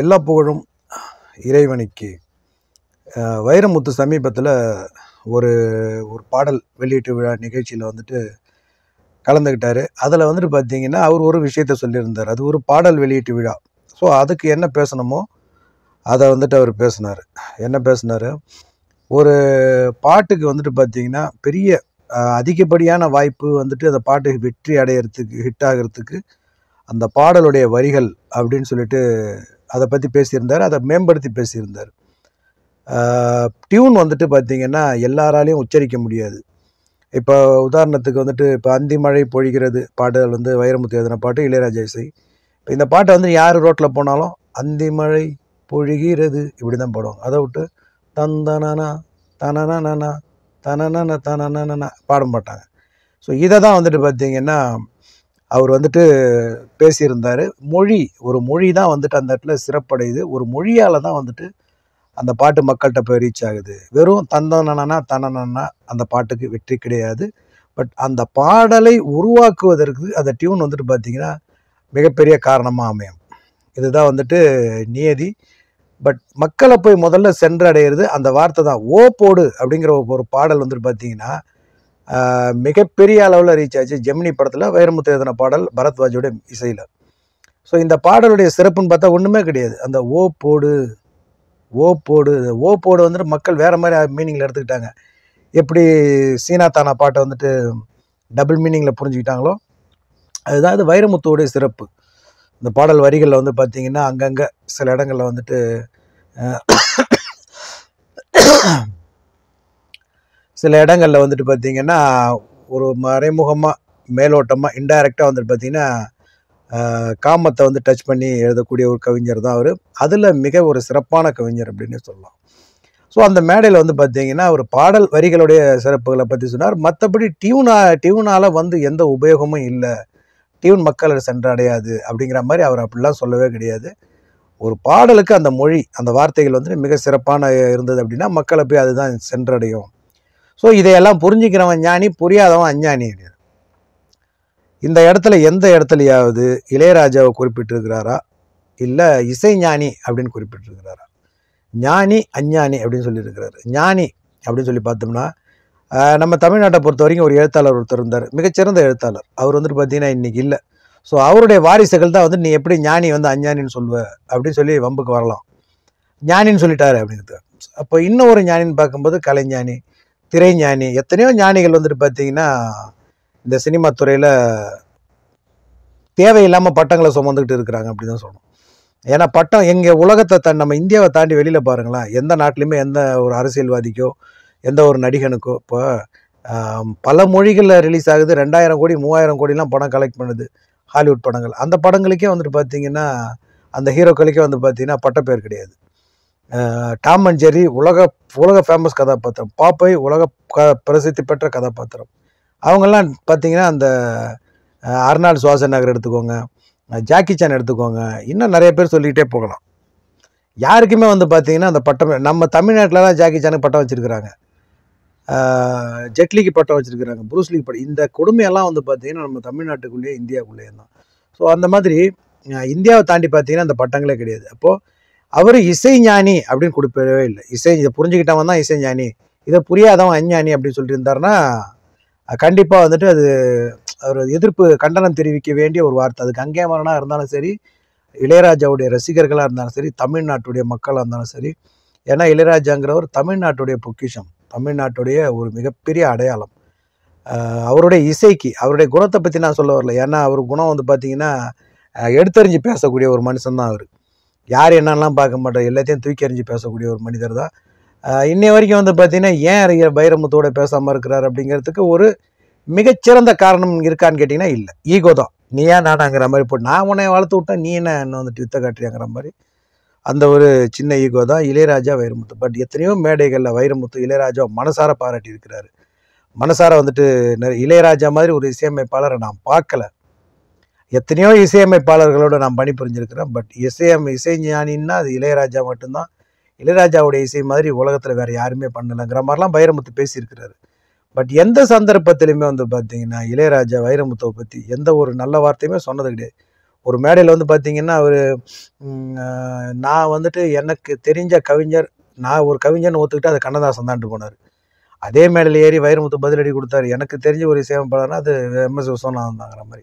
எல்லா புகழும் இறைவனுக்கு வைரமுத்து சமீபத்தில் ஒரு ஒரு பாடல் வெளியீட்டு விழா நிகழ்ச்சியில் வந்துட்டு கலந்துக்கிட்டார் அதில் வந்துட்டு பார்த்தீங்கன்னா அவர் ஒரு விஷயத்த சொல்லியிருந்தார் அது ஒரு பாடல் வெளியீட்டு விழா ஸோ அதுக்கு என்ன பேசணுமோ அதை வந்துட்டு அவர் பேசினார் என்ன பேசினார் ஒரு பாட்டுக்கு வந்துட்டு பார்த்திங்கன்னா பெரிய அதிகப்படியான வாய்ப்பு வந்துட்டு அந்த பாட்டு வெற்றி அடையிறதுக்கு ஹிட் ஆகிறதுக்கு அந்த பாடலுடைய வரிகள் அப்படின்னு சொல்லிட்டு அதை பற்றி பேசியிருந்தார் அதை மேம்படுத்தி பேசியிருந்தார் டியூன் வந்துட்டு பார்த்திங்கன்னா எல்லாராலையும் உச்சரிக்க முடியாது இப்போ உதாரணத்துக்கு வந்துட்டு இப்போ அந்தி மழை பொழிகிறது பாடல் வந்து வைரமுத்து எழுதின பாட்டு இளையராஜா இசை இப்போ இந்த பாட்டை வந்து யார் ரோட்டில் போனாலும் அந்தி மழை பொழிகிறது இப்படி தான் பாடுவாங்க அதை விட்டு தந்தனா தனனா தனனா தனனா பாட மாட்டாங்க ஸோ இதை தான் வந்துட்டு பார்த்திங்கன்னா அவர் வந்துட்டு பேசியிருந்தார் மொழி ஒரு மொழி தான் வந்துட்டு அந்த இடத்துல சிறப்படையுது ஒரு மொழியால் தான் வந்துட்டு அந்த பாட்டு மக்கள்கிட்ட போய் ரீச் ஆகுது வெறும் தந்தனனா தனனா அந்த பாட்டுக்கு வெற்றி கிடையாது பட் அந்த பாடலை உருவாக்குவதற்கு அந்த டியூன் வந்துட்டு பார்த்திங்கன்னா மிகப்பெரிய காரணமாக அமையும் இதுதான் வந்துட்டு நியதி பட் மக்களை போய் முதல்ல சென்றடைகிறது அந்த வார்த்தை தான் ஓ போடு அப்படிங்கிற ஒரு பாடல் வந்துட்டு பார்த்திங்கன்னா மிகப்பெரிய அளவில் ரீச் ஆச்சு ஜெமினி படத்தில் வைரமுத்து எழுதின பாடல் பரத்வாஜோடைய இசையில் ஸோ இந்த பாடலுடைய சிறப்புன்னு பார்த்தா ஒன்றுமே கிடையாது அந்த ஓ போடு ஓ போடு ஓ போடு வந்துட்டு மக்கள் வேறு மாதிரி மீனிங்கில் எடுத்துக்கிட்டாங்க எப்படி சீனா தானா பாட்டை வந்துட்டு டபுள் மீனிங்கில் புரிஞ்சுக்கிட்டாங்களோ அதுதான் இது வைரமுத்துவோடைய சிறப்பு இந்த பாடல் வரிகளில் வந்து பார்த்திங்கன்னா அங்கங்கே சில இடங்களில் வந்துட்டு சில இடங்களில் வந்துட்டு பார்த்திங்கன்னா ஒரு மறைமுகமாக மேலோட்டமாக இன்டைரக்டாக வந்துட்டு பார்த்திங்கன்னா காமத்தை வந்து டச் பண்ணி எழுதக்கூடிய ஒரு கவிஞர் தான் அவர் அதில் மிக ஒரு சிறப்பான கவிஞர் அப்படின்னு சொல்லலாம் ஸோ அந்த மேடையில் வந்து பார்த்தீங்கன்னா அவர் பாடல் வரிகளுடைய சிறப்புகளை பற்றி சொன்னார் மற்றபடி டியூனா டியூனால் வந்து எந்த உபயோகமும் இல்லை டியூன் மக்களை சென்றடையாது அப்படிங்கிற மாதிரி அவர் அப்படிலாம் சொல்லவே கிடையாது ஒரு பாடலுக்கு அந்த மொழி அந்த வார்த்தைகள் வந்து மிக சிறப்பான இருந்தது அப்படின்னா மக்களை போய் அதுதான் சென்றடையும் ஸோ இதையெல்லாம் புரிஞ்சுக்கிறவன் ஞானி புரியாதவன் அஞ்ஞானி இந்த இடத்துல எந்த இடத்துலையாவது இளையராஜாவை குறிப்பிட்டிருக்கிறாரா இல்லை இசை ஞானி அப்படின்னு குறிப்பிட்டிருக்கிறாரா ஞானி அஞ்ஞானி அப்படின்னு சொல்லியிருக்கிறாரு ஞானி அப்படின்னு சொல்லி பார்த்தோம்னா நம்ம தமிழ்நாட்டை பொறுத்த வரைக்கும் ஒரு எழுத்தாளர் ஒருத்தர் இருந்தார் மிகச்சிறந்த எழுத்தாளர் அவர் வந்துட்டு பார்த்தீங்கன்னா இன்றைக்கி இல்லை ஸோ அவருடைய வாரிசுகள் தான் வந்து நீ எப்படி ஞானி வந்து அஞ்ஞானின்னு சொல்லுவ அப்படின்னு சொல்லி வம்புக்கு வரலாம் ஞானின்னு சொல்லிட்டாரு அப்படிங்கிறது அப்போ இன்னும் ஒரு ஞானின்னு பார்க்கும்போது கலைஞானி திரைஞானி எத்தனையோ ஞானிகள் வந்துட்டு பார்த்தீங்கன்னா இந்த சினிமா துறையில் தேவையில்லாமல் பட்டங்களை சுமந்துக்கிட்டு இருக்கிறாங்க அப்படி தான் சொல்லணும் ஏன்னா பட்டம் எங்கள் உலகத்தை தான் நம்ம இந்தியாவை தாண்டி வெளியில் பாருங்களேன் எந்த நாட்டிலையுமே எந்த ஒரு அரசியல்வாதிக்கோ எந்த ஒரு நடிகனுக்கோ இப்போ பல மொழிகளில் ரிலீஸ் ஆகுது ரெண்டாயிரம் கோடி மூவாயிரம் கோடிலாம் படம் கலெக்ட் பண்ணுது ஹாலிவுட் படங்கள் அந்த படங்களுக்கே வந்துட்டு பார்த்தீங்கன்னா அந்த ஹீரோக்களுக்கே வந்து பார்த்தீங்கன்னா பட்டப்பேர் கிடையாது டாம் அண்ட் ஜெரி உலக உலக ஃபேமஸ் கதாபாத்திரம் பாப்பை உலக க பிரசித்தி பெற்ற கதாபாத்திரம் அவங்கெல்லாம் பார்த்தீங்கன்னா அந்த அர்னால் சுவாசன் நகர் எடுத்துக்கோங்க ஜாக்கி சான் எடுத்துக்கோங்க இன்னும் நிறைய பேர் சொல்லிக்கிட்டே போகலாம் யாருக்குமே வந்து பார்த்திங்கன்னா அந்த பட்டம் நம்ம தமிழ்நாட்டிலலாம் ஜாக்கி சானுக்கு பட்டம் வச்சுருக்குறாங்க ஜெட்லிக்கு பட்டம் வச்சுருக்குறாங்க புரூஸ்லிக்கு பட்டம் இந்த கொடுமையெல்லாம் வந்து பார்த்திங்கன்னா நம்ம தமிழ்நாட்டுக்குள்ளேயே இந்தியாவுக்குள்ளேயே தான் ஸோ அந்த மாதிரி இந்தியாவை தாண்டி பார்த்திங்கன்னா அந்த பட்டங்களே கிடையாது அப்போது அவர் இசைஞானி அப்படின்னு கொடுப்பவே இல்லை இசை இதை புரிஞ்சுக்கிட்டவன் தான் இசைஞானி இதை புரியாதவன் அஞ்ஞானி அப்படின்னு சொல்லிட்டு இருந்தாருன்னா கண்டிப்பாக வந்துட்டு அது அவர் எதிர்ப்பு கண்டனம் தெரிவிக்க வேண்டிய ஒரு வார்த்தை அதுக்கு அங்கே மரணா இருந்தாலும் சரி இளையராஜாவுடைய ரசிகர்களாக இருந்தாலும் சரி தமிழ்நாட்டுடைய மக்களாக இருந்தாலும் சரி ஏன்னா இளையராஜாங்கிறவர் தமிழ்நாட்டுடைய பொக்கிஷம் தமிழ்நாட்டுடைய ஒரு மிகப்பெரிய அடையாளம் அவருடைய இசைக்கு அவருடைய குணத்தை பற்றி நான் சொல்ல வரல ஏன்னா அவர் குணம் வந்து பார்த்திங்கன்னா எடுத்தறிஞ்சு பேசக்கூடிய ஒரு மனுஷன்தான் அவர் யார் என்னெல்லாம் பார்க்க மாட்டார் எல்லாத்தையும் தூக்கி எறிஞ்சு பேசக்கூடிய ஒரு மனிதர் தான் இன்னை வரைக்கும் வந்து பார்த்தீங்கன்னா ஏன் அறிஞர் பேசாமல் இருக்கிறார் அப்படிங்கிறதுக்கு ஒரு மிகச்சிறந்த காரணம் இருக்கான்னு கேட்டிங்கன்னா இல்லை ஈகோ தான் நீ ஏன் நானாங்கிற மாதிரி போட்டு நான் உன்னை வளர்த்து விட்டேன் நீ என்ன என்ன வந்துட்டு யுத்த காட்டுறியாங்கிற மாதிரி அந்த ஒரு சின்ன ஈகோ தான் இளையராஜா வைரமுத்து பட் எத்தனையோ மேடைகளில் வைரமுத்து இளையராஜா மனசார பாராட்டி இருக்கிறாரு மனசார வந்துட்டு இளையராஜா மாதிரி ஒரு இசையமைப்பாளரை நான் பார்க்கல எத்தனையோ இசையமைப்பாளர்களோடு நான் பணி புரிஞ்சிருக்கிறேன் பட் இசையம் இசை ஞானின்னா அது இளையராஜா மட்டும்தான் இளையராஜாவுடைய இசை மாதிரி உலகத்தில் வேறு யாருமே பண்ணலைங்கிற மாதிரிலாம் வைரமுத்து பேசியிருக்கிறாரு பட் எந்த சந்தர்ப்பத்திலையுமே வந்து பார்த்தீங்கன்னா இளையராஜா வைரமுத்துவை பற்றி எந்த ஒரு நல்ல வார்த்தையுமே சொன்னது கிடையாது ஒரு மேடையில் வந்து பார்த்தீங்கன்னா அவர் நான் வந்துட்டு எனக்கு தெரிஞ்ச கவிஞர் நான் ஒரு கவிஞர்னு ஒத்துக்கிட்டு அது கண்ணதாசன் தான்ட்டு போனார் அதே மேடையில் ஏறி வைரமுத்து பதிலடி கொடுத்தாரு எனக்கு தெரிஞ்ச ஒரு இசையமைப்பாளர்னா அது எம்எஸ் விஸ்வநாதன் தாங்கிற மாதிரி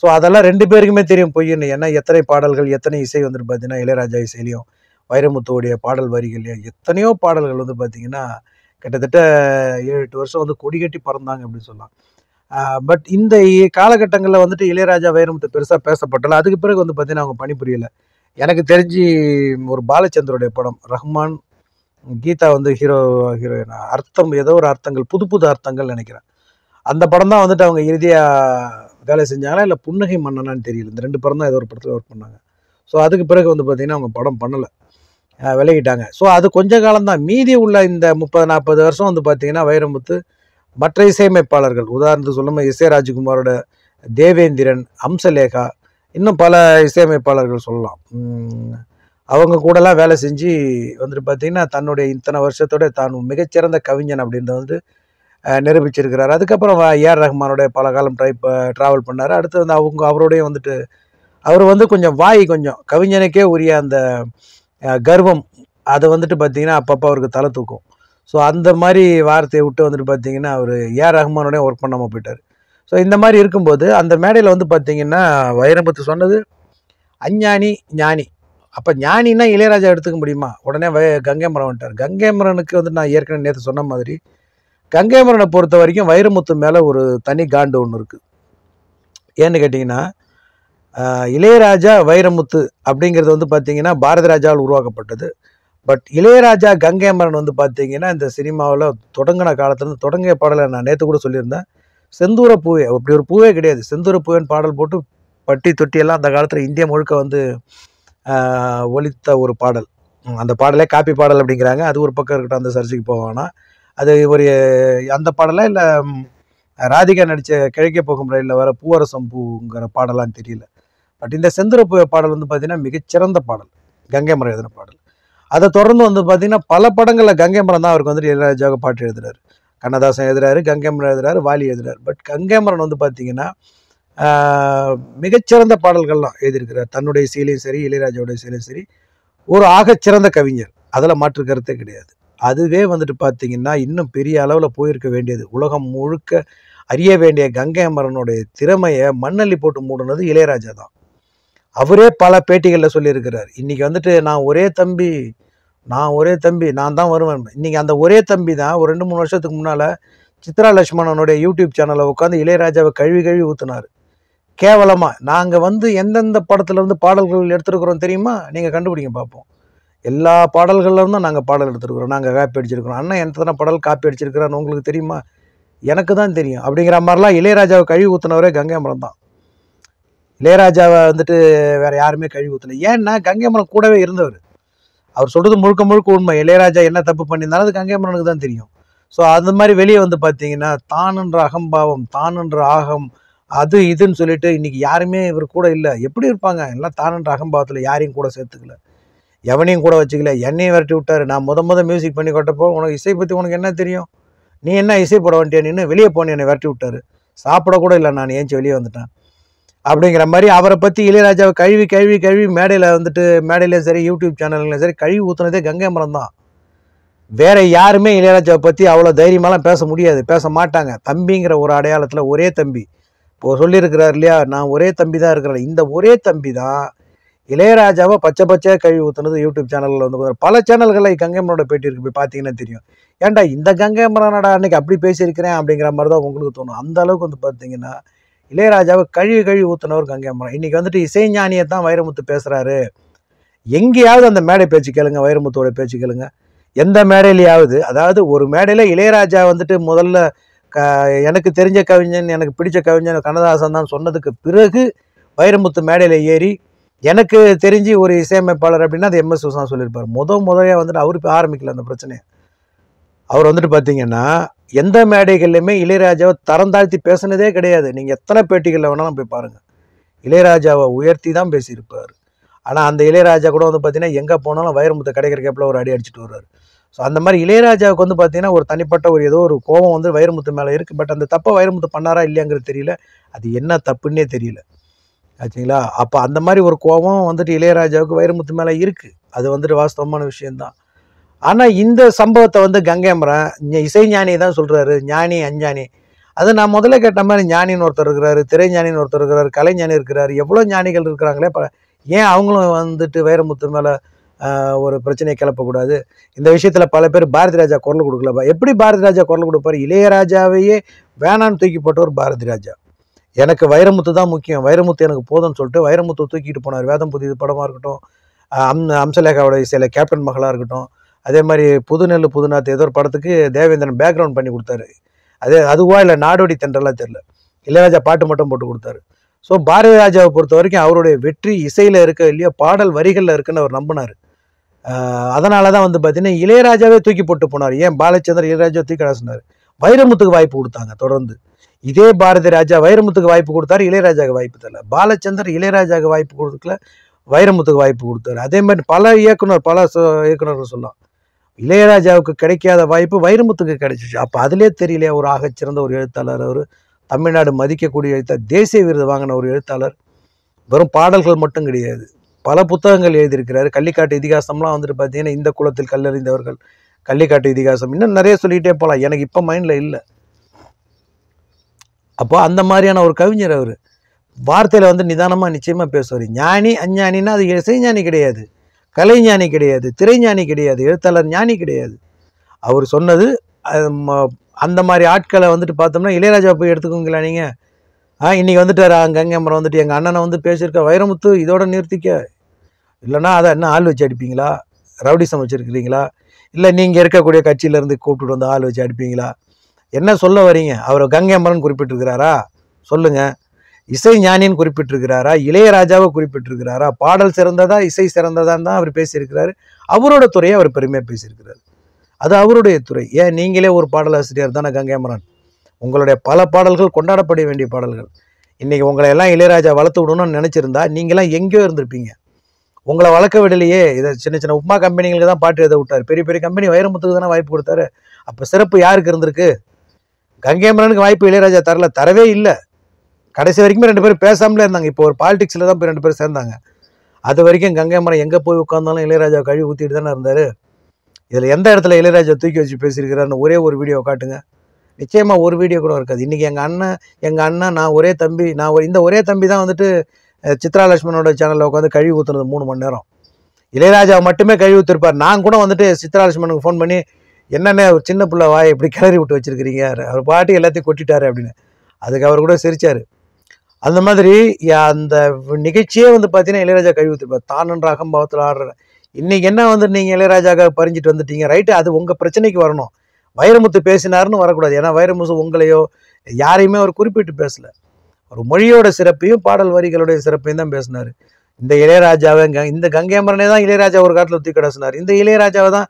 ஸோ அதெல்லாம் ரெண்டு பேருக்குமே தெரியும் பொய்யுன்னு ஏன்னா எத்தனை பாடல்கள் எத்தனை இசை வந்துட்டு பார்த்தீங்கன்னா இளையராஜா இசையிலையும் வைரமுத்துவோடைய பாடல் வரிகள்லையும் எத்தனையோ பாடல்கள் வந்து பார்த்திங்கன்னா கிட்டத்தட்ட ஏழு எட்டு வருஷம் வந்து கொடி கட்டி பறந்தாங்க அப்படின்னு சொல்லலாம் பட் இந்த காலகட்டங்களில் வந்துட்டு இளையராஜா வைரமுத்து பெருசாக பேசப்பட்டல அதுக்கு பிறகு வந்து பார்த்திங்கன்னா அவங்க பணிபுரியலை எனக்கு தெரிஞ்சு ஒரு பாலச்சந்தருடைய படம் ரஹ்மான் கீதா வந்து ஹீரோ ஹீரோயினா அர்த்தம் ஏதோ ஒரு அர்த்தங்கள் புது புது அர்த்தங்கள் நினைக்கிறேன் அந்த படம் தான் வந்துட்டு அவங்க இறுதியாக வேலை செஞ்சாங்களா இல்லை புன்னகை மன்னனான்னு தெரியல இந்த ரெண்டு பேரும் தான் ஏதோ ஒரு படத்தில் ஒர்க் பண்ணாங்க ஸோ அதுக்கு பிறகு வந்து பார்த்திங்கன்னா அவங்க படம் பண்ணலை விலகிட்டாங்க ஸோ அது கொஞ்ச தான் மீதி உள்ள இந்த முப்பது நாற்பது வருஷம் வந்து பார்த்திங்கன்னா வைரமுத்து மற்ற இசையமைப்பாளர்கள் உதாரணத்துக்கு சொல்லும்போது இசை ராஜ்குமாரோட தேவேந்திரன் அம்சலேகா இன்னும் பல இசையமைப்பாளர்கள் சொல்லலாம் அவங்க கூடலாம் வேலை செஞ்சு வந்துட்டு பார்த்திங்கன்னா தன்னுடைய இத்தனை வருஷத்தோட தான் மிகச்சிறந்த கவிஞன் அப்படின்றது வந்து நிரூபிச்சிருக்கிறார் அதுக்கப்புறம் ஏஆர் ரஹ்மானுடைய பல காலம் ட்ரை ட்ராவல் பண்ணார் அடுத்து வந்து அவங்க அவரோடையும் வந்துட்டு அவர் வந்து கொஞ்சம் வாய் கொஞ்சம் கவிஞனுக்கே உரிய அந்த கர்வம் அதை வந்துட்டு பார்த்திங்கன்னா அப்பப்போ அவருக்கு தலை தூக்கும் ஸோ அந்த மாதிரி வார்த்தையை விட்டு வந்துட்டு பார்த்திங்கன்னா அவர் ஏஆர் ரஹ்மானோடய ஒர்க் பண்ணாமல் போயிட்டார் ஸோ இந்த மாதிரி இருக்கும்போது அந்த மேடையில் வந்து பார்த்திங்கன்னா வைரம்பத்து சொன்னது அஞ்ஞானி ஞானி அப்போ ஞானின்னா இளையராஜா எடுத்துக்க முடியுமா உடனே வ கங்கேமரம் வந்துட்டார் கங்கேமரனுக்கு வந்து நான் ஏற்கனவே நேற்று சொன்ன மாதிரி கங்கைமரனை பொறுத்த வரைக்கும் வைரமுத்து மேலே ஒரு தனி காண்டு ஒன்று இருக்குது ஏன்னு கேட்டிங்கன்னா இளையராஜா வைரமுத்து அப்படிங்கிறது வந்து பார்த்திங்கன்னா பாரதி ராஜாவில் உருவாக்கப்பட்டது பட் இளையராஜா கங்கைமரன் வந்து பார்த்திங்கன்னா இந்த சினிமாவில் தொடங்கின காலத்துலேருந்து தொடங்கிய பாடலை நான் நேற்று கூட சொல்லியிருந்தேன் செந்தூர பூவே அப்படி ஒரு பூவே கிடையாது செந்தூர பூவேன்னு பாடல் போட்டு பட்டி தொட்டியெல்லாம் அந்த காலத்தில் இந்தியா முழுக்க வந்து ஒழித்த ஒரு பாடல் அந்த பாடலே காப்பி பாடல் அப்படிங்கிறாங்க அது ஒரு பக்கம் இருக்கட்டும் அந்த சர்ச்சைக்கு போவாங்கன்னா அது ஒரு அந்த பாடலாம் இல்லை ராதிகா நடித்த கிழக்கே போகும் ரயிலில் வர பூவரசம் பூங்கிற பாடலாம் தெரியல பட் இந்த செந்திரப்பு பாடல் வந்து பார்த்திங்கன்னா மிகச்சிறந்த பாடல் கங்கை மரம் எழுதின பாடல் அதை தொடர்ந்து வந்து பார்த்தீங்கன்னா பல படங்களில் கங்கை மரம் தான் அவருக்கு வந்துட்டு இளையராஜாவுக்கு பாட்டு எழுதுறாரு கண்ணதாசன் எழுதுறாரு கங்கை மரம் எழுதுறாரு வாலி எழுதுறாரு பட் கங்கை மரன் வந்து பார்த்திங்கன்னா மிகச்சிறந்த பாடல்கள்லாம் எழுதியிருக்கிறார் தன்னுடைய சீலையும் சரி இளையராஜாவுடைய சீலையும் சரி ஒரு ஆகச்சிறந்த கவிஞர் அதில் மாற்று கருத்தே கிடையாது அதுவே வந்துட்டு பார்த்திங்கன்னா இன்னும் பெரிய அளவில் போயிருக்க வேண்டியது உலகம் முழுக்க அறிய வேண்டிய கங்கை அமரனுடைய திறமையை மண்ணள்ளி போட்டு மூடினது இளையராஜா தான் அவரே பல பேட்டிகளில் சொல்லியிருக்கிறார் இன்றைக்கி வந்துட்டு நான் ஒரே தம்பி நான் ஒரே தம்பி நான் தான் வருவேன் இன்றைக்கி அந்த ஒரே தம்பி தான் ஒரு ரெண்டு மூணு வருஷத்துக்கு முன்னால் சித்ரா லட்சுமணனுடைய யூடியூப் சேனலில் உட்காந்து இளையராஜாவை கழுவி கழுவி ஊற்றுனார் கேவலமாக நாங்கள் வந்து எந்தெந்த படத்துலேருந்து பாடல்கள் எடுத்துருக்குறோம் தெரியுமா நீங்கள் கண்டுபிடிங்க பார்ப்போம் எல்லா பாடல்களிலும் நாங்கள் பாடல் எடுத்துருக்குறோம் நாங்கள் காப்பி அடிச்சிருக்கிறோம் அண்ணன் எத்தனை பாடல் காப்பி அடிச்சிருக்கிறான்னு உங்களுக்கு தெரியுமா எனக்கு தான் தெரியும் அப்படிங்கிற மாதிரிலாம் இளையராஜாவை கழிவு ஊற்றினவரே கங்கை மரம் தான் இளையராஜாவை வந்துட்டு வேறு யாருமே கழிவு ஊற்றலை ஏன்னா கங்கை மரம் கூடவே இருந்தவர் அவர் சொல்கிறது முழுக்க முழுக்க உண்மை இளையராஜா என்ன தப்பு பண்ணியிருந்தாலும் அது கங்கை மரனுக்கு தான் தெரியும் ஸோ அது மாதிரி வெளியே வந்து பார்த்தீங்கன்னா தானுன்ற அகம்பாவம் தானுன்ற ஆகம் அது இதுன்னு சொல்லிட்டு இன்றைக்கி யாருமே இவர் கூட இல்லை எப்படி இருப்பாங்க எல்லாம் தானுன்ற அகம்பாவத்தில் யாரையும் கூட சேர்த்துக்கல எவனையும் கூட வச்சுக்கல என்னையும் விரட்டி விட்டார் நான் முத முத மியூசிக் பண்ணி கொட்டப்போ உனக்கு இசை பற்றி உனக்கு என்ன தெரியும் நீ என்ன இசை போட வேண்டிய நின்று வெளியே போன என்னை விரட்டி விட்டார் சாப்பிடக்கூட இல்லை நான் ஏஞ்சி வெளியே வந்துட்டேன் அப்படிங்கிற மாதிரி அவரை பற்றி இளையராஜாவை கழுவி கழுவி கழுவி மேடையில் வந்துட்டு மேடையிலையும் சரி யூடியூப் சேனல்லையும் சரி கழுவி ஊற்றுனதே கங்கை மரம் தான் வேற யாருமே இளையராஜாவை பற்றி அவ்வளோ தைரியமாலாம் பேச முடியாது பேச மாட்டாங்க தம்பிங்கிற ஒரு அடையாளத்தில் ஒரே தம்பி இப்போ சொல்லியிருக்கிறார் இல்லையா நான் ஒரே தம்பி தான் இருக்கிறேன் இந்த ஒரே தம்பி தான் இளையராஜாவை பச்சை பச்சையாக கழுவி ஊற்றுனது யூடியூப் சேனலில் வந்து பல சேனல்களில் கங்கைமரோட பேட்டி இருக்கு போய் பார்த்தீங்கன்னா தெரியும் ஏன்டா இந்த கங்கைமரனடா அன்னைக்கு அப்படி பேசியிருக்கிறேன் அப்படிங்கிற மாதிரி தான் உங்களுக்கு தோணும் அந்த அளவுக்கு வந்து பார்த்தீங்கன்னா இளையராஜாவை கழுவி கழுவி ஊற்றுனவர் கங்கைமரம் இன்றைக்கி வந்துட்டு இசைஞானியை தான் வைரமுத்து பேசுகிறாரு எங்கேயாவது அந்த மேடை பேச்சு கேளுங்க வைரமுத்தோட பேச்சு கேளுங்க எந்த மேடையிலையாவது அதாவது ஒரு மேடையில் இளையராஜா வந்துட்டு முதல்ல க எனக்கு தெரிஞ்ச கவிஞன் எனக்கு பிடிச்ச கவிஞன் கண்ணதாசன் தான் சொன்னதுக்கு பிறகு வைரமுத்து மேடையில் ஏறி எனக்கு தெரிஞ்சு ஒரு இசையமைப்பாளர் அப்படின்னா அது எம்எஸ் சுசா சொல்லியிருப்பார் முத முதலையாக வந்துட்டு அவர் ஆரம்பிக்கல அந்த பிரச்சனையை அவர் வந்துட்டு பார்த்தீங்கன்னா எந்த மேடைகள்லையுமே இளையராஜாவை தரம் தாழ்த்தி பேசுனதே கிடையாது நீங்கள் எத்தனை பேட்டிகளில் வேணாலும் போய் பாருங்கள் இளையராஜாவை உயர்த்தி தான் பேசியிருப்பார் ஆனால் அந்த இளையராஜா கூட வந்து பார்த்தீங்கன்னா எங்கே போனாலும் வைரமுத்தை கிடைக்கிற கேப்பில் ஒரு அடி அடிச்சுட்டு வருவார் ஸோ அந்த மாதிரி இளையராஜாவுக்கு வந்து பார்த்தீங்கன்னா ஒரு தனிப்பட்ட ஒரு ஏதோ ஒரு கோபம் வந்து வைரமுத்து மேலே இருக்குது பட் அந்த தப்பை வைரமுத்து பண்ணாரா இல்லையாங்கிறது தெரியல அது என்ன தப்புன்னே தெரியல ஆச்சுங்களா அப்போ அந்த மாதிரி ஒரு கோபம் வந்துட்டு இளையராஜாவுக்கு வைரமுத்து மேலே இருக்குது அது வந்துட்டு வாஸ்தவமான விஷயந்தான் ஆனால் இந்த சம்பவத்தை வந்து கங்கேமரன் இசை ஞானி தான் சொல்கிறாரு ஞானி அஞ்ஞானி அது நான் முதல்ல கேட்ட மாதிரி ஞானின்னு ஒருத்தர் இருக்கிறாரு திரைஞானின்னு ஒருத்தர் இருக்கிறாரு கலைஞானி இருக்கிறாரு எவ்வளோ ஞானிகள் இருக்கிறாங்களே இப்போ ஏன் அவங்களும் வந்துட்டு வைரமுத்து மேலே ஒரு பிரச்சனையை கிளப்பக்கூடாது இந்த விஷயத்தில் பல பேர் பாரதி ராஜா குரல் கொடுக்கலப்பா எப்படி பாரதி ராஜா குரல் கொடுப்பார் இளையராஜாவையே வேணான்னு தூக்கி போட்டவர் பாரதி ராஜா எனக்கு வைரமுத்து தான் முக்கியம் வைரமுத்து எனக்கு போதும்னு சொல்லிட்டு வைரமுத்து தூக்கிட்டு போனார் வேதம் புதிது படமாக இருக்கட்டும் அம் அம்சலேகாவோட இசையில் கேப்டன் மகளாக இருக்கட்டும் அதே மாதிரி புதுநெல் புதுநாத்து ஏதோ ஒரு படத்துக்கு தேவேந்திரன் பேக்ரவுண்ட் பண்ணி கொடுத்தாரு அதே அதுவா இல்லை நாடோடி தென்றலாம் தெரில இளையராஜா பாட்டு மட்டும் போட்டு கொடுத்தாரு ஸோ பாரதி ராஜாவை பொறுத்த வரைக்கும் அவருடைய வெற்றி இசையில் இருக்க இல்லையோ பாடல் வரிகளில் இருக்குன்னு அவர் நம்பினார் அதனால தான் வந்து பார்த்தீங்கன்னா இளையராஜாவே தூக்கி போட்டு போனார் ஏன் பாலச்சந்திரன் இளையராஜா தூக்கி சொன்னார் வைரமுத்துக்கு வாய்ப்பு கொடுத்தாங்க தொடர்ந்து இதே பாரதி ராஜா வைரமுத்துக்கு வாய்ப்பு கொடுத்தாரு இளையராஜாவுக்கு வாய்ப்பு தரல பாலச்சந்தர் இளையராஜாவுக்கு வாய்ப்பு கொடுக்கல வைரமுத்துக்கு வாய்ப்பு கொடுத்தாரு அதே மாதிரி பல இயக்குனர் பல இயக்குனர்கள் சொல்லலாம் இளையராஜாவுக்கு கிடைக்காத வாய்ப்பு வைரமுத்துக்கு கிடைச்சிச்சு அப்போ அதிலே தெரியலையா ஒரு ஆகச்சிறந்த ஒரு எழுத்தாளர் அவர் தமிழ்நாடு மதிக்கக்கூடிய எழுத்த தேசிய விருது வாங்கின ஒரு எழுத்தாளர் வெறும் பாடல்கள் மட்டும் கிடையாது பல புத்தகங்கள் எழுதியிருக்கிறாரு கள்ளிக்காட்டு இதிகாசம்லாம் வந்துட்டு பார்த்தீங்கன்னா இந்த குளத்தில் கல்லறிந்தவர்கள் கள்ளிக்காட்டு இதிகாசம் இன்னும் நிறைய சொல்லிகிட்டே போகலாம் எனக்கு இப்போ மைண்டில் இல்லை அப்போ அந்த மாதிரியான ஒரு கவிஞர் அவர் வார்த்தையில் வந்து நிதானமாக நிச்சயமாக பேசுவார் ஞானி அஞ்ஞானின்னா அது இசைஞானி கிடையாது கலைஞானி கிடையாது திரைஞானி கிடையாது எழுத்தாளர் ஞானி கிடையாது அவர் சொன்னது அந்த மாதிரி ஆட்களை வந்துட்டு பார்த்தோம்னா இளையராஜா போய் எடுத்துக்கோங்களா நீங்கள் ஆ இன்றைக்கி வந்துட்டார் அங்கே அப்புறம் வந்துட்டு எங்கள் அண்ணனை வந்து பேசியிருக்க வைரமுத்து இதோட நிறுத்திக்க இல்லைனா அதை என்ன ஆள் வச்சு அடிப்பீங்களா ரவுடிசம் வச்சுருக்கிறீங்களா இல்லை நீங்கள் இருக்கக்கூடிய கட்சியிலேருந்து கூப்பிட்டு வந்து ஆள் வச்சு அடிப்பீங்களா என்ன சொல்ல வரீங்க அவர் கங்கை அமரன் குறிப்பிட்டிருக்கிறாரா சொல்லுங்கள் இசை ஞானின்னு குறிப்பிட்டிருக்கிறாரா இளையராஜாவை குறிப்பிட்டிருக்கிறாரா பாடல் சிறந்ததா இசை சிறந்ததான் தான் அவர் பேசியிருக்கிறாரு அவரோட துறையை அவர் பெருமையாக பேசியிருக்கிறார் அது அவருடைய துறை ஏன் நீங்களே ஒரு பாடலாசிரியர் தானே கங்கை அமரன் உங்களுடைய பல பாடல்கள் கொண்டாடப்பட வேண்டிய பாடல்கள் இன்றைக்கி உங்களை எல்லாம் இளையராஜா வளர்த்து விடணும்னு நினச்சிருந்தா நீங்களாம் எங்கேயோ இருந்திருப்பீங்க உங்களை வளர்க்க விடலையே இதை சின்ன சின்ன உப்மா கம்பெனிகளுக்கு தான் பாட்டு எழுத விட்டார் பெரிய பெரிய கம்பெனி வைரமுத்துக்கு தானே வாய்ப்பு கொடுத்தாரு அப்போ சிறப்பு யாருக்கு இருந்திருக்கு கங்கை வாய்ப்பு இளையராஜா தரல தரவே இல்லை கடைசி வரைக்குமே ரெண்டு பேரும் பேசாமலே இருந்தாங்க இப்போ ஒரு பாலிடிக்ஸில் தான் போய் ரெண்டு பேரும் சேர்ந்தாங்க அது வரைக்கும் கங்கை மரம் எங்கே போய் உட்காந்தாலும் இளையராஜா கழுவி ஊற்றிட்டு தானே இருந்தார் இதில் எந்த இடத்துல இளையராஜா தூக்கி வச்சு பேசியிருக்கிறான்னு ஒரே ஒரு வீடியோ காட்டுங்க நிச்சயமாக ஒரு வீடியோ கூட இருக்காது இன்றைக்கி எங்கள் அண்ணன் எங்கள் அண்ணன் நான் ஒரே தம்பி நான் ஒரு இந்த ஒரே தம்பி தான் வந்துட்டு சித்ரா லட்சுமணோட சேனலில் உட்காந்து கழுவி ஊற்றுனது மூணு மணி நேரம் இளையராஜா மட்டுமே கழுவி ஊற்றிருப்பார் நான் கூட வந்துட்டு சித்ரா லட்சுமணுக்கு ஃபோன் பண்ணி என்னென்ன ஒரு சின்ன பிள்ளை வாயை இப்படி கிளறி விட்டு வச்சுருக்கிறீங்க அவர் பாட்டி எல்லாத்தையும் கொட்டிட்டாரு அப்படின்னு அதுக்கு அவர் கூட சிரித்தார் அந்த மாதிரி அந்த நிகழ்ச்சியே வந்து பார்த்தீங்கன்னா இளையராஜா கழிவு திருப்பார் தானன் ராகம் பாவத்தில் ஆடுற இன்றைக்கி என்ன வந்து நீங்கள் இளையராஜாக பறிஞ்சிட்டு வந்துட்டீங்க ரைட்டு அது உங்கள் பிரச்சனைக்கு வரணும் வைரமுத்து பேசினார்னு வரக்கூடாது ஏன்னா வைரமுத்து உங்களையோ யாரையுமே அவர் குறிப்பிட்டு பேசலை ஒரு மொழியோட சிறப்பையும் பாடல் வரிகளுடைய சிறப்பையும் தான் பேசினார் இந்த இளையராஜாவை இந்த கங்கை தான் இளையராஜா ஒரு காட்டில் தூக்கி கிடச்சினார் இந்த இளையராஜாவை தான்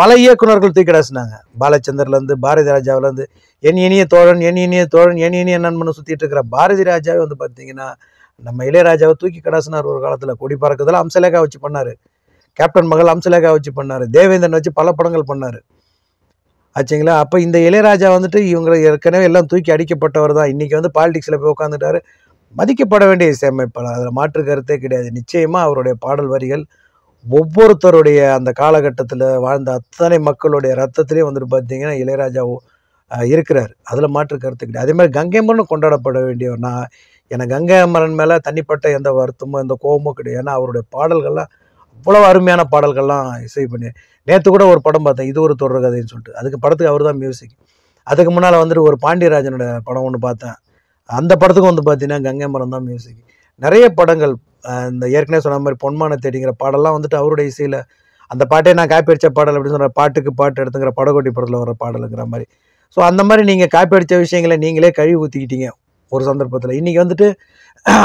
பல இயக்குநர்கள் தூக்கிடாசினாங்க பாலச்சந்தர்லேருந்து பாரதி ராஜாவிலேருந்து என் இனிய தோழன் என் இனிய தோழன் என் இனிய நண்பன் சுற்றிட்டு இருக்கிற பாரதி ராஜாவே வந்து பார்த்தீங்கன்னா நம்ம இளையராஜாவை தூக்கி கடாசினார் ஒரு காலத்தில் கொடி பறக்குதெல்லாம் அம்சலேகா வச்சு பண்ணார் கேப்டன் மகள் அம்சலேகா வச்சு பண்ணார் தேவேந்திரன் வச்சு பல படங்கள் பண்ணார் ஆச்சுங்களா அப்போ இந்த இளையராஜா வந்துட்டு இவங்களை ஏற்கனவே எல்லாம் தூக்கி அடிக்கப்பட்டவர் தான் இன்றைக்கி வந்து பாலிடிக்ஸில் போய் உட்காந்துட்டாரு மதிக்கப்பட வேண்டிய இசையமைப்பாளர் அதில் மாற்று கருத்தே கிடையாது நிச்சயமாக அவருடைய பாடல் வரிகள் ஒவ்வொருத்தருடைய அந்த காலகட்டத்தில் வாழ்ந்த அத்தனை மக்களுடைய ரத்தத்திலையும் வந்துட்டு பார்த்தீங்கன்னா இளையராஜா இருக்கிறார் அதில் மாற்று கருத்து கிடையாது அதே மாதிரி கங்கை மரனும் கொண்டாடப்பட வேண்டியவர்னா எனக்கு கங்கை மரன் மேலே தனிப்பட்ட எந்த வருத்தமோ எந்த கோபமோ கிடையாது ஏன்னா அவருடைய பாடல்கள்லாம் அவ்வளோ அருமையான பாடல்கள்லாம் இசை பண்ணி நேற்று கூட ஒரு படம் பார்த்தேன் இது ஒரு தொடர் கதைன்னு சொல்லிட்டு அதுக்கு படத்துக்கு அவர் தான் மியூசிக் அதுக்கு முன்னால் வந்துட்டு ஒரு பாண்டியராஜனோட படம் ஒன்று பார்த்தேன் அந்த படத்துக்கும் வந்து பார்த்தீங்கன்னா கங்கை மரம் தான் மியூசிக் நிறைய படங்கள் இந்த ஏற்கனவே சொன்ன மாதிரி பொன்மான தேடிங்கிற பாடலாம் வந்துட்டு அவருடைய இசையில் அந்த பாட்டே நான் காப்பி அடித்த பாடல் அப்படின்னு சொல்கிற பாட்டுக்கு பாட்டு எடுத்துங்கிற படகோட்டி படத்தில் வர பாடலுங்கிற மாதிரி ஸோ அந்த மாதிரி நீங்கள் காப்பி அடித்த விஷயங்களை நீங்களே கழுவி ஊற்றிக்கிட்டீங்க ஒரு சந்தர்ப்பத்தில் இன்றைக்கி வந்துட்டு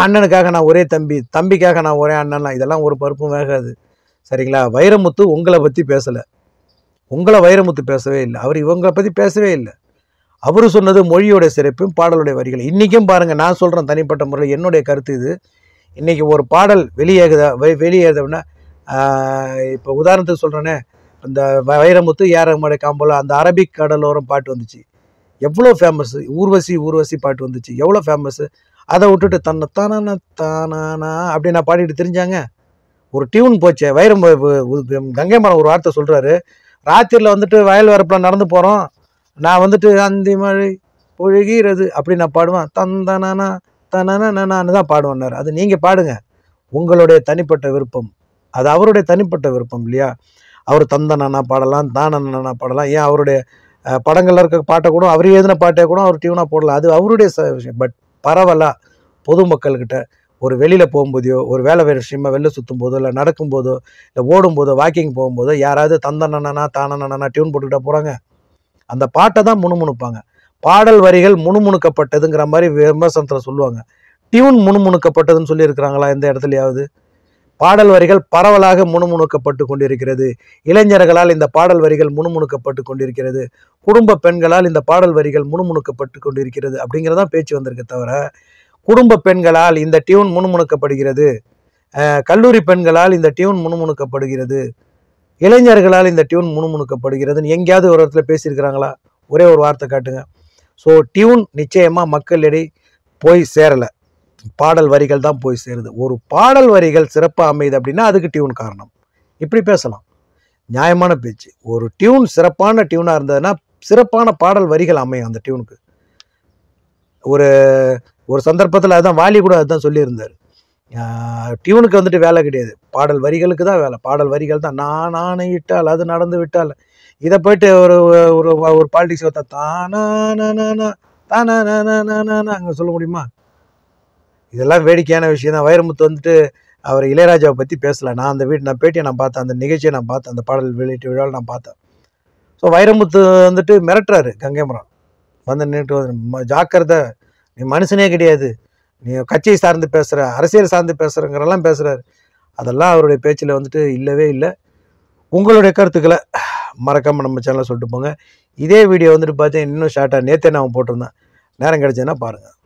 அண்ணனுக்காக நான் ஒரே தம்பி தம்பிக்காக நான் ஒரே அண்ணன்லாம் இதெல்லாம் ஒரு பருப்பும் வேகாது சரிங்களா வைரமுத்து உங்களை பற்றி பேசலை உங்களை வைரமுத்து பேசவே இல்லை அவர் இவங்களை பற்றி பேசவே இல்லை அவர் சொன்னது மொழியோட சிறப்பும் பாடலுடைய வரிகள் இன்றைக்கும் பாருங்கள் நான் சொல்கிறேன் தனிப்பட்ட முறையில் என்னுடைய கருத்து இது இன்றைக்கி ஒரு பாடல் வெளியேகுதா வெளியேறுதுன்னா இப்போ உதாரணத்துக்கு சொல்கிறேன்னே இந்த வைரமுத்து ஏரமடை காம்போல அந்த அரபிக் கடலோரம் பாட்டு வந்துச்சு எவ்வளோ ஃபேமஸ் ஊர்வசி ஊர்வசி பாட்டு வந்துச்சு எவ்வளோ ஃபேமஸ்ஸு அதை விட்டுட்டு தன்னை தானான தானானா அப்படி நான் பாடிட்டு தெரிஞ்சாங்க ஒரு டியூன் போச்சு வைரம் கங்கை மரம் ஒரு வார்த்தை சொல்கிறாரு ராத்திரியில் வந்துட்டு வயல் வரப்பில் நடந்து போகிறோம் நான் வந்துட்டு அந்தி மழை பொழுகிறது அப்படி நான் பாடுவேன் தந்தனானா தனன்னு தான் அது நீங்கள் பாடுங்க உங்களுடைய தனிப்பட்ட விருப்பம் அது அவருடைய தனிப்பட்ட விருப்பம் இல்லையா அவர் தந்தனா பாடலாம் தானனா பாடலாம் ஏன் அவருடைய படங்களில் இருக்க பாட்டை கூட அவர் எழுதின பாட்டை கூட அவர் டியூனாக போடலாம் அது அவருடைய விஷயம் பட் பரவலாக பொதுமக்கள்கிட்ட ஒரு வெளியில் போகும்போதையோ ஒரு வேலை வேறு விஷயமா வெளில சுற்றும் போதோ இல்லை நடக்கும்போதோ இல்லை ஓடும்போதோ வாக்கிங் போகும்போதோ யாராவது தான தானனா டியூன் போட்டுக்கிட்டா போகிறாங்க அந்த பாட்டை தான் முணுமுணுப்பாங்க பாடல் வரிகள் முணுமுணுக்கப்பட்டதுங்கிற மாதிரி விமர்சனத்தில் சொல்லுவாங்க டியூன் முணுமுணுக்கப்பட்டதுன்னு சொல்லியிருக்கிறாங்களா எந்த இடத்துலையாவது பாடல் வரிகள் பரவலாக முணுமுணுக்கப்பட்டு கொண்டிருக்கிறது இளைஞர்களால் இந்த பாடல் வரிகள் முணுமுணுக்கப்பட்டு கொண்டிருக்கிறது குடும்ப பெண்களால் இந்த பாடல் வரிகள் முணுமுணுக்கப்பட்டு கொண்டிருக்கிறது அப்படிங்கிறதா பேச்சு வந்திருக்க தவிர குடும்ப பெண்களால் இந்த டியூன் முணுமுணுக்கப்படுகிறது கல்லூரி பெண்களால் இந்த டியூன் முணுமுணுக்கப்படுகிறது இளைஞர்களால் இந்த டியூன் முணுமுணுக்கப்படுகிறதுன்னு எங்கேயாவது ஒரு இடத்துல பேசியிருக்கிறாங்களா ஒரே ஒரு வார்த்தை காட்டுங்க ஸோ டியூன் நிச்சயமாக மக்களிடையே போய் சேரலை பாடல் வரிகள் தான் போய் சேருது ஒரு பாடல் வரிகள் சிறப்பாக அமையுது அப்படின்னா அதுக்கு டியூன் காரணம் இப்படி பேசலாம் நியாயமான பேச்சு ஒரு டியூன் சிறப்பான டியூனாக இருந்ததுன்னா சிறப்பான பாடல் வரிகள் அமையும் அந்த டியூனுக்கு ஒரு ஒரு சந்தர்ப்பத்தில் அதுதான் வாலி கூட அதுதான் சொல்லியிருந்தார் டியூனுக்கு வந்துட்டு வேலை கிடையாது பாடல் வரிகளுக்கு தான் வேலை பாடல் வரிகள் தான் நான் நானே இட்டால் அது நடந்து விட்டால் இதை போயிட்டு ஒரு ஒரு ஒரு பாலிடிக்ஸ் ஒருத்தர் தானா தானா அங்கே சொல்ல முடியுமா இதெல்லாம் வேடிக்கையான விஷயம் தான் வைரமுத்து வந்துட்டு அவர் இளையராஜாவை பற்றி பேசலை நான் அந்த வீட்டு நான் பேட்டியை நான் பார்த்தேன் அந்த நிகழ்ச்சியை நான் பார்த்தேன் அந்த பாடல் வெளியிட்ட விழாவில் நான் பார்த்தேன் ஸோ வைரமுத்து வந்துட்டு மிரட்டுறாரு கங்கைமரம் வந்து நின்றுட்டு ஜாக்கிரதை நீ மனுஷனே கிடையாது நீ கட்சியை சார்ந்து பேசுகிற அரசியல் சார்ந்து பேசுகிறங்கிறெல்லாம் பேசுகிறாரு அதெல்லாம் அவருடைய பேச்சில் வந்துட்டு இல்லவே இல்லை உங்களுடைய கருத்துக்களை மறக்காமல் நம்ம சேனலில் சொல்லிட்டு போங்க இதே வீடியோ வந்துட்டு பார்த்தீங்கன்னா இன்னும் ஷார்ட்டாக நேற்றே நான் போட்டிருந்தேன் நேரம் கிடச்சேன்னா பாருங்கள்